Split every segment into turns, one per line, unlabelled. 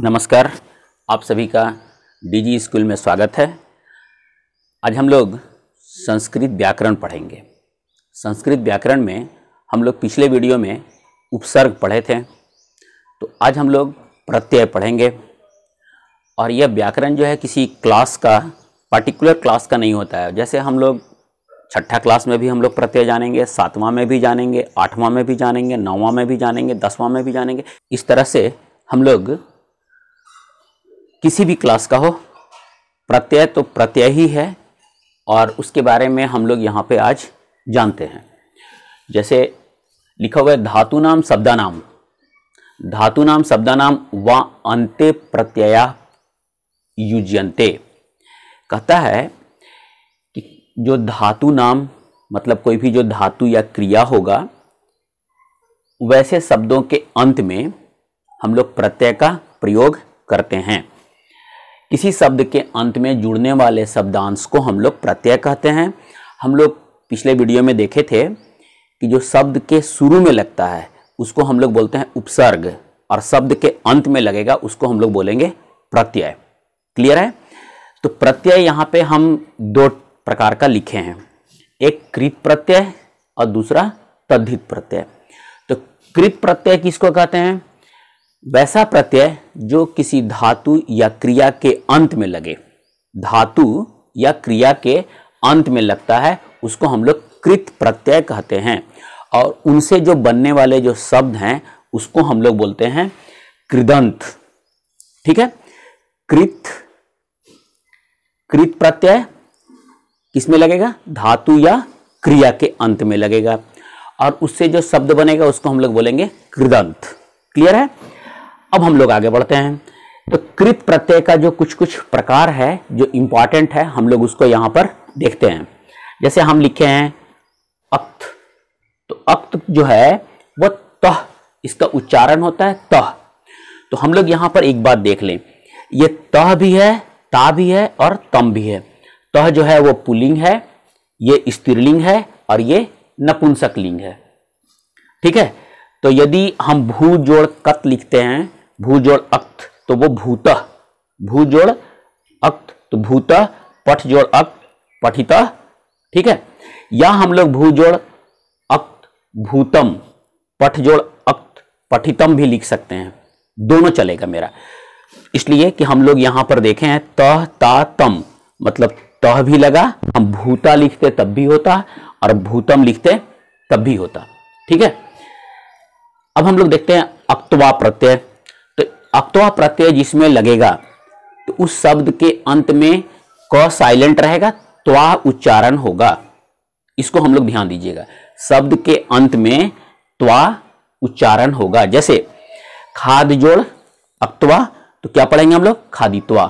नमस्कार आप सभी का डीजी स्कूल में स्वागत है आज हम लोग संस्कृत व्याकरण पढ़ेंगे संस्कृत व्याकरण में हम लोग पिछले वीडियो में उपसर्ग पढ़े थे तो आज हम लोग प्रत्यय पढ़ेंगे और यह व्याकरण जो है किसी क्लास का पर्टिकुलर क्लास का नहीं होता है जैसे हम लोग छठा क्लास में भी हम लोग प्रत्यय जानेंगे सातवां में भी जानेंगे आठवां में भी जानेंगे नौवां में भी जानेंगे दसवां में भी जानेंगे इस तरह से हम लोग किसी भी क्लास का हो प्रत्यय तो प्रत्यय ही है और उसके बारे में हम लोग यहाँ पे आज जानते हैं जैसे लिखा हुआ है धातु नाम शब्दा नाम धातु नाम शब्दा नाम व अंत्य प्रत्यया युजंते कहता है कि जो धातु नाम मतलब कोई भी जो धातु या क्रिया होगा वैसे शब्दों के अंत में हम लोग प्रत्यय का प्रयोग करते हैं किसी शब्द के अंत में जुड़ने वाले शब्दांश को हम लोग प्रत्यय कहते हैं हम लोग पिछले वीडियो में देखे थे कि जो शब्द के शुरू में लगता है उसको हम लोग बोलते हैं उपसर्ग और शब्द के अंत में लगेगा उसको हम लोग बोलेंगे प्रत्यय क्लियर है तो प्रत्यय यहाँ पे हम दो प्रकार का लिखे हैं एक कृत प्रत्यय और दूसरा तद्धित प्रत्यय तो कृत प्रत्यय किसको कहते हैं वैसा प्रत्यय जो किसी धातु या क्रिया के अंत में लगे धातु या क्रिया के अंत में लगता है उसको हम लोग कृत प्रत्यय कहते हैं और उनसे जो बनने वाले जो शब्द हैं उसको हम लोग बोलते हैं कृदंत ठीक है कृत कृत प्रत्यय किसमें लगेगा धातु या क्रिया के अंत में लगेगा और उससे जो शब्द बनेगा उसको हम लोग बोलेंगे कृदंत क्लियर है अब हम लोग आगे बढ़ते हैं तो कृत प्रत्यय का जो कुछ कुछ प्रकार है जो इंपॉर्टेंट है हम लोग उसको यहां पर देखते हैं जैसे हम लिखे हैं अक्त तो अक्त जो है वह तह इसका उच्चारण होता है तह तो हम लोग यहां पर एक बात देख लें ये तह भी है ता भी है और तम भी है तह जो है वो पुलिंग है ये स्त्रीलिंग है और ये नपुंसक लिंग है ठीक है तो यदि हम भू जोड़ कत लिखते हैं भूजोड़ अक्त तो वो भूत भूजोड़ अक्त तो भूत पठ जोड़ अक्त पठिता ठीक है या हम लोग भूजोड़ अक्त भूतम पठ जोड़ अक्त पठितम भी लिख सकते हैं दोनों चलेगा मेरा इसलिए कि हम लोग यहां पर देखे हैं तह ता तम मतलब तह भी लगा हम भूता लिखते तब भी होता और भूतम लिखते तब भी होता ठीक है अब हम लोग देखते हैं अक्तवा प्रत्यय अक्तवा प्रत्यय जिसमें लगेगा तो उस शब्द के अंत में क साइलेंट रहेगा त्वा उच्चारण होगा इसको हम लोग ध्यान दीजिएगा शब्द के अंत में त्वा उच्चारण होगा जैसे खाद जोड़ अक्तवा तो क्या पढ़ेंगे हम लोग खादित्वा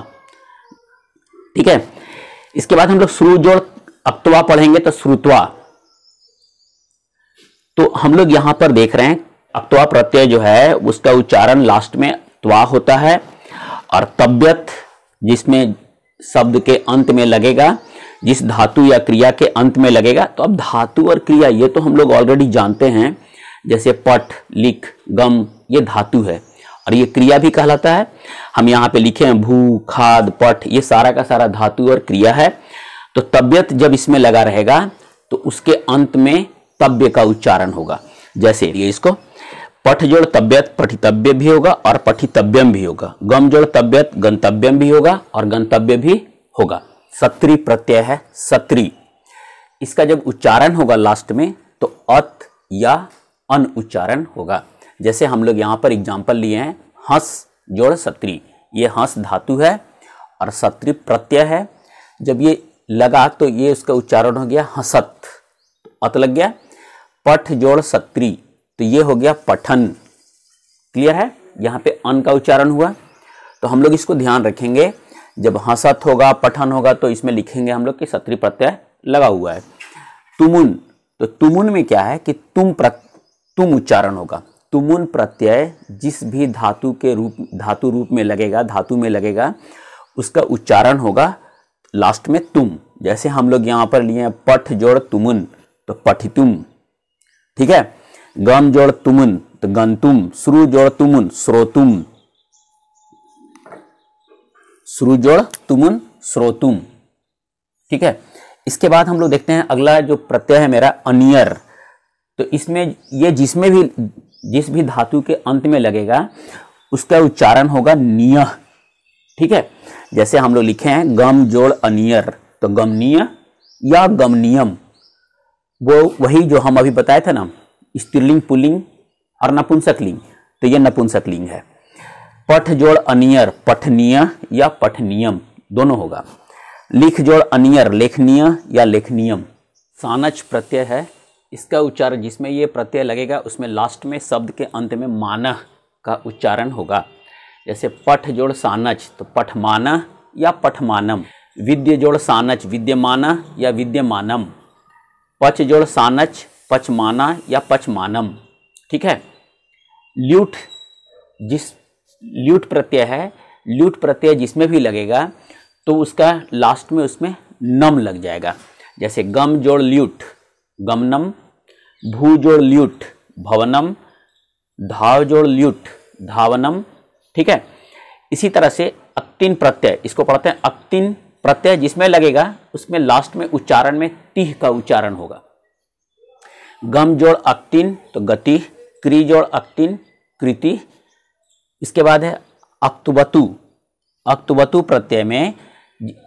ठीक है इसके बाद हम लोग श्रु जोड़ अक्तवा पढ़ेंगे तो श्रुतवा तो हम लोग यहां पर देख रहे हैं अक्तवा प्रत्यय जो है उसका उच्चारण लास्ट में त्वा होता है और तब्यत जिसमें शब्द के अंत में लगेगा जिस धातु या क्रिया के अंत में लगेगा तो अब धातु और क्रिया ये तो हम लोग ऑलरेडी जानते हैं जैसे पट लिख गम ये धातु है और ये क्रिया भी कहलाता है हम यहाँ पे लिखे हैं भू खाद पट ये सारा का सारा धातु और क्रिया है तो तबियत जब इसमें लगा रहेगा तो उसके अंत में तब्य का उच्चारण होगा जैसे ये इसको पठ जोड़ तब्यत पठितव्य भी होगा और पठितव्यम भी होगा गम जोड़ तब्यत गंतव्यम भी होगा और गंतव्य भी होगा सत्री प्रत्यय है सत्री इसका जब उच्चारण होगा लास्ट में तो अत या अन उच्चारण होगा जैसे हम लोग यहाँ पर एग्जाम्पल लिए हैं हंस जोड़ सत्री ये हंस धातु है और सत्री प्रत्यय है जब ये लगा तो ये उसका उच्चारण हो गया हंसत अत लग गया पठ जोड़ सत्री तो ये हो गया पठन क्लियर है यहाँ पे अन का उच्चारण हुआ तो हम लोग इसको ध्यान रखेंगे जब हसत होगा पठन होगा तो इसमें लिखेंगे हम लोग कि सत्री प्रत्यय लगा हुआ है तुमुन तो तुमुन में क्या है कि तुम प्र तुम उच्चारण होगा तुमुन प्रत्यय जिस भी धातु के रूप धातु रूप में लगेगा धातु में लगेगा उसका उच्चारण होगा लास्ट में तुम जैसे हम लोग यहाँ पर लिए हैं पठ जोड़ तुमुन तो पठितुम ठीक है गम जोड़ तुमन तो गंतुम श्रु जोड़ तुमन श्रोतुम श्रु जोड़ तुमन श्रोतुम ठीक है इसके बाद हम लोग देखते हैं अगला जो प्रत्यय है मेरा अनियर तो इसमें ये जिसमें भी जिस भी धातु के अंत में लगेगा उसका उच्चारण होगा निय ठीक है जैसे हम लोग लिखे हैं गम जोड़ अनियर तो गमनीय या गमनियम वो वही जो हम अभी बताए थे ना स्त्रीलिंग पुलिंग और नपुंसक लिंग तो ये नपुंसक लिंग है पठ जोड़ अनियर पठनीय या पठनियम दोनों होगा लिख जोड़ अनियर लेखनीय या लेखनियम सानच प्रत्यय है इसका उच्चारण जिसमें ये प्रत्यय लगेगा उसमें लास्ट में शब्द के अंत में मानह का उच्चारण होगा जैसे पठ जोड़ सानच तो पठमान या पठमानम विद्य जोड़ सानच विद्यमान या विद्यमानम पच जोड़ सानच पचमाना या पचमानम ठीक है ल्यूट जिस ल्यूट प्रत्यय है ल्यूट प्रत्यय जिसमें भी लगेगा तो उसका लास्ट में उसमें नम लग जाएगा जैसे गम जोड़ ल्यूट गमनम भू जोड़ ल्यूट भवनम धाव जोड़ ल्यूट धावनम ठीक है इसी तरह से अक्तिन प्रत्यय इसको पढ़ते हैं अक्तिन प्रत्यय जिसमें लगेगा उसमें लास्ट में उच्चारण में तिह का उच्चारण होगा गम जोड़ अक्टिन तो गति क्री जोड़ अक्टिन कृति इसके बाद है अक्तुबतु अक्तुबतु प्रत्यय में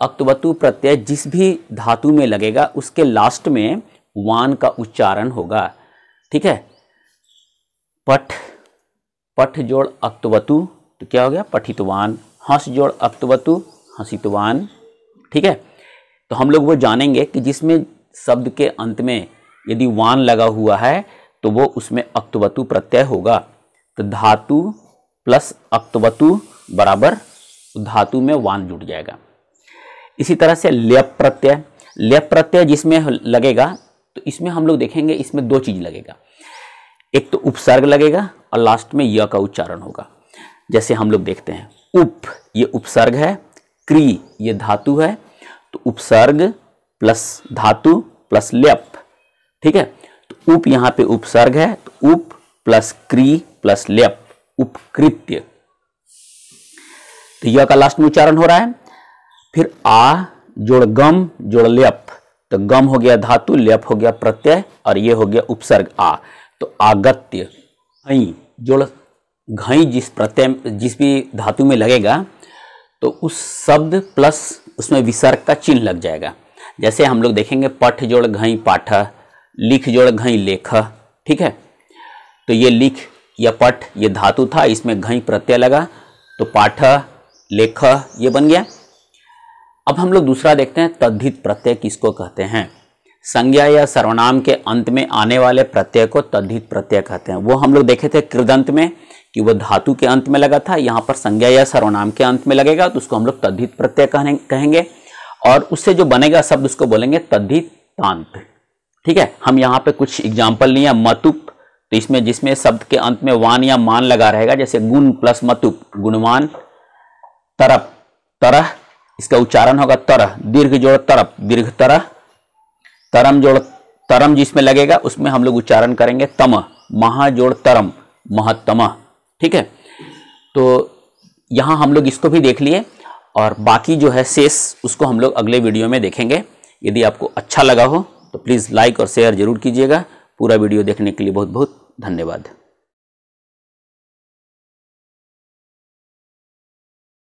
अक्तुबतु प्रत्यय जिस भी धातु में लगेगा उसके लास्ट में वान का उच्चारण होगा ठीक है पठ पठ जोड़ अक्तवतु तो क्या हो गया पठितवान हंस जोड़ अक्तवतु हंसितवान ठीक है तो हम लोग वो जानेंगे कि जिसमें शब्द के अंत में यदि वान लगा हुआ है तो वो उसमें अक्तवतु प्रत्यय होगा तो धातु प्लस अक्तवतु बराबर धातु में वान जुट जाएगा इसी तरह से लेप प्रत्यय लेप प्रत्यय जिसमें लगेगा तो इसमें हम लोग देखेंगे इसमें दो चीज़ लगेगा एक तो उपसर्ग लगेगा और लास्ट में य का उच्चारण होगा जैसे हम लोग देखते हैं उप ये उपसर्ग है क्री ये धातु है तो उपसर्ग प्लस धातु प्लस लेप ठीक है तो उप यहाँ पे उपसर्ग है तो उप प्लस क्री प्लस लेप उपकृत्य तो यह का लास्ट में उच्चारण हो रहा है फिर आ जोड़ गम जोड़ लेप तो गम हो गया धातु लेप हो गया प्रत्यय और यह हो गया उपसर्ग आ तो आगत्य जोड़ घई जिस प्रत्यय जिस भी धातु में लगेगा तो उस शब्द प्लस उसमें विसर्ग का चिन्ह लग जाएगा जैसे हम लोग देखेंगे पठ जोड़ घई पाठ लिख जोड़ घई लेख ठीक है तो ये लिख या पठ ये धातु था इसमें घई प्रत्यय लगा तो पाठ लेख ये बन गया अब हम लोग दूसरा देखते हैं तद्धित प्रत्यय किसको कहते हैं संज्ञा या सर्वनाम के अंत में आने वाले प्रत्यय को तद्धित प्रत्यय कहते हैं वो हम लोग देखे थे कृदंत में कि वो धातु के अंत में लगा था यहाँ पर संज्ञा या सर्वनाम के अंत में लगेगा तो उसको हम लोग तद्धित प्रत्यय कहेंगे और उससे जो बनेगा शब्द उसको बोलेंगे तांत ठीक है हम यहाँ पे कुछ एग्जाम्पल लिए मतुप तो इसमें जिसमें शब्द के अंत में वान या मान लगा रहेगा जैसे गुण प्लस मतुप गुणवान तरप तरह इसका उच्चारण होगा तरह दीर्घ जोड़ तरप दीर्घ तरह तरम जोड़ तरम जिसमें लगेगा उसमें हम लोग उच्चारण करेंगे तम महा जोड़ तरम महत्तम ठीक है तो यहाँ हम लोग इसको भी देख लिए और बाकी जो है शेष उसको हम लोग अगले वीडियो में देखेंगे यदि आपको अच्छा लगा हो तो प्लीज़ लाइक और शेयर जरूर कीजिएगा पूरा वीडियो देखने के लिए बहुत बहुत धन्यवाद